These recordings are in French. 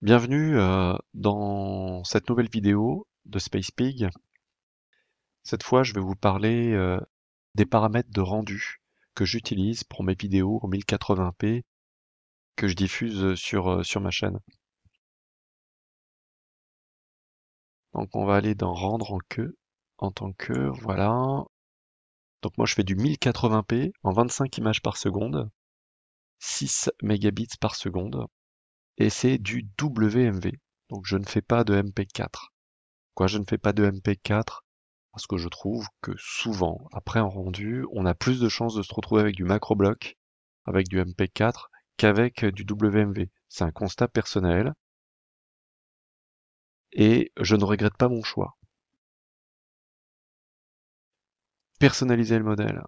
Bienvenue euh, dans cette nouvelle vidéo de Space Pig. Cette fois, je vais vous parler euh, des paramètres de rendu que j'utilise pour mes vidéos en 1080p que je diffuse sur, euh, sur ma chaîne. Donc on va aller dans rendre en queue. en tant que voilà. Donc moi je fais du 1080p en 25 images par seconde, 6 mégabits par seconde et c'est du WMV. Donc je ne fais pas de MP4. Pourquoi je ne fais pas de MP4 Parce que je trouve que souvent, après un rendu, on a plus de chances de se retrouver avec du macro bloc, avec du MP4, qu'avec du WMV. C'est un constat personnel. Et je ne regrette pas mon choix. Personnaliser le modèle.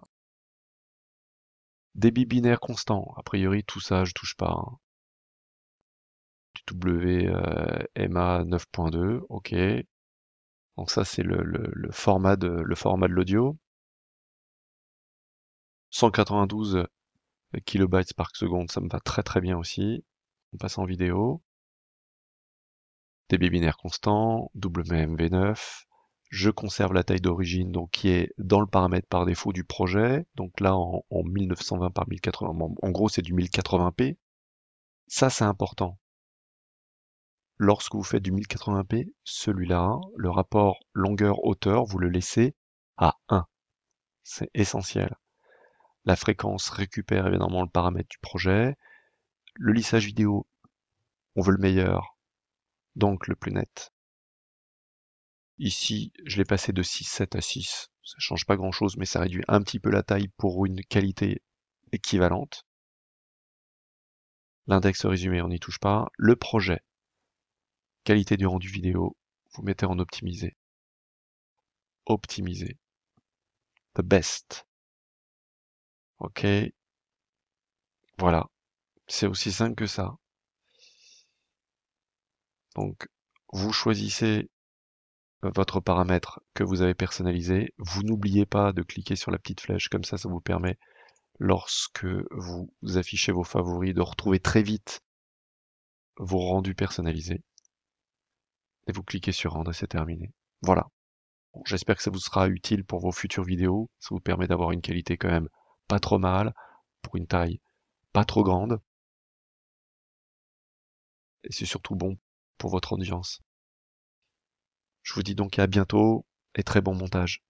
Débit binaire constant. A priori, tout ça, je touche pas. Hein. WMA euh, 9.2, ok. Donc ça c'est le, format de le format de l'audio. 192 euh, kilobytes par seconde, ça me va très très bien aussi. On passe en vidéo. DB binaire constant, WMV9. Je conserve la taille d'origine, donc qui est dans le paramètre par défaut du projet. Donc là en 1920 par 1080. En gros c'est du 1080p. Ça c'est important. Lorsque vous faites du 1080p, celui-là, hein, le rapport longueur-hauteur, vous le laissez à 1. C'est essentiel. La fréquence récupère évidemment le paramètre du projet. Le lissage vidéo, on veut le meilleur, donc le plus net. Ici, je l'ai passé de 6.7 à 6. Ça change pas grand chose, mais ça réduit un petit peu la taille pour une qualité équivalente. L'index résumé, on n'y touche pas. Le projet, qualité du rendu vidéo, vous mettez en optimisé. Optimisé. The best. Ok. Voilà. C'est aussi simple que ça. Donc, vous choisissez euh, votre paramètre que vous avez personnalisé. Vous n'oubliez pas de cliquer sur la petite flèche, comme ça, ça vous permet, lorsque vous affichez vos favoris, de retrouver très vite vos rendus personnalisés vous cliquez sur rendre et c'est terminé. Voilà. J'espère que ça vous sera utile pour vos futures vidéos. Ça vous permet d'avoir une qualité quand même pas trop mal, pour une taille pas trop grande. Et c'est surtout bon pour votre audience. Je vous dis donc à bientôt et très bon montage.